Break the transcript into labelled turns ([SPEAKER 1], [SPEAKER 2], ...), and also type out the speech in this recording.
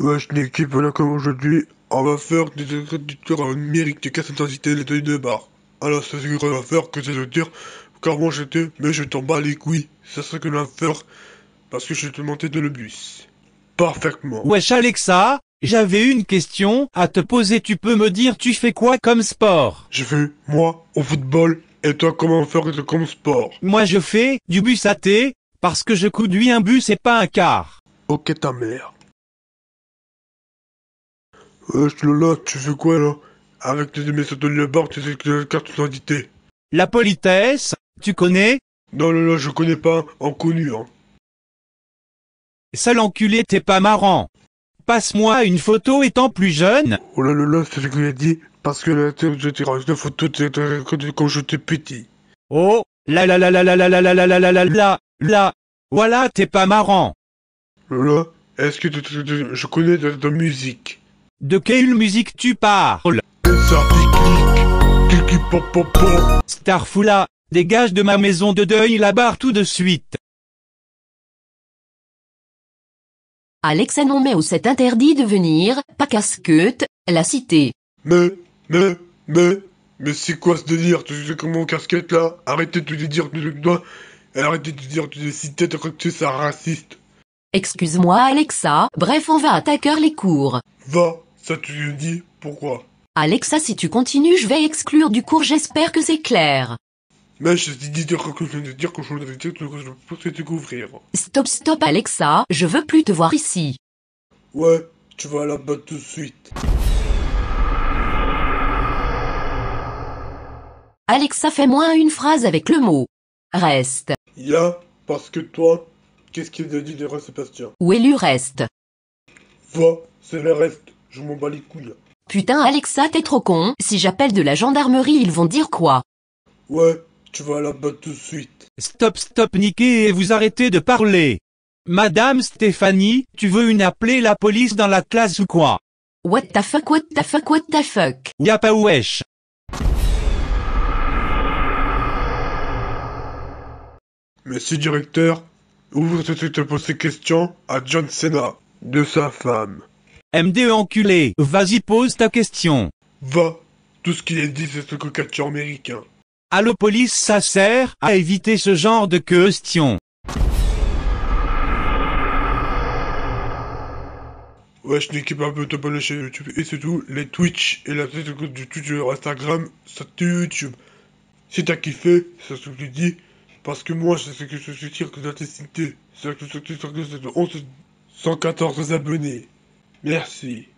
[SPEAKER 1] Wesh l'équipe, voilà comme aujourd'hui, on va faire des traducteurs numérique de casse intensité de l'état de bar. Alors c'est ce qu'on va faire, que c'est de dire, car moi j'étais, mais je t'en bats les couilles. C'est ce que va faire, parce que je te montais dans le bus. Parfaitement. Wesh Alexa, j'avais une question à te poser, tu peux me dire tu fais quoi comme sport Je fais, moi, au football, et toi comment faire comme sport Moi je fais du bus à thé, parce que je conduis un bus et pas un car. Ok ta mère. Euh, Lola, tu fais quoi là Avec tes émissions de la barre, tu sais que carte d'identité. La politesse, tu connais Non, non, je connais pas, en connu, hein. Sale enculé, t'es pas marrant. Passe-moi une photo étant plus jeune. Oh là là c'est ce que j'ai dit, parce que la thème de photo, quand j'étais petit. Oh, là là là là là là là là là là Voilà, t'es pas marrant. Lola, est-ce que je connais de ta musique de quelle musique tu parles Starfoula, dégage de ma maison de deuil la barre tout de
[SPEAKER 2] suite. Alexa non mais où c'est interdit de venir, pas casquette, la cité. Mais, mais, mais,
[SPEAKER 1] mais c'est quoi ce délire Tu sais comment casquette là Arrêtez de lui dire que dois. Arrêtez de dire que tu
[SPEAKER 2] cité, tu ça raciste. Excuse-moi Alexa, bref on va à ta cœur les cours. Va, ça, tu me dis pourquoi Alexa, si tu continues, je vais exclure du cours, j'espère que c'est clair. Mais je t'ai dit que je de dire que je voulais te découvrir. Stop, stop, Alexa, je veux plus te voir ici.
[SPEAKER 1] Ouais, tu vas là-bas tout de suite.
[SPEAKER 2] Alexa, fais-moi une phrase avec le mot. Reste.
[SPEAKER 1] Ya, yeah, parce que toi, qu'est-ce qu'il a dit de Sébastien
[SPEAKER 2] Où est le reste
[SPEAKER 1] Va, c'est le reste. Je m'en bats les couilles.
[SPEAKER 2] Putain Alexa, t'es trop con. Si j'appelle de la gendarmerie, ils vont dire quoi
[SPEAKER 1] Ouais, tu vas là-bas tout de suite. Stop, stop, niquez et vous arrêtez de parler. Madame Stéphanie, tu veux une appeler la police dans la classe ou quoi What the fuck, what the fuck, what the fuck Y'a pas wesh. Monsieur directeur, suite cette poser question à John Cena, de sa femme. MDE enculé, vas-y pose ta question. Va. Tout ce qu'il a dit, c'est ce que américain. Allo police, ça sert à éviter ce genre de questions. Ouais je n'équipe un peu de chaîne YouTube et surtout les Twitch et la tête du YouTube Instagram, ça YouTube. Si t'as kiffé, c'est ce que tu dis, parce que moi, c'est ce que je suis sûr que t'as cité, c'est ce que je suis 114 abonnés. Merci.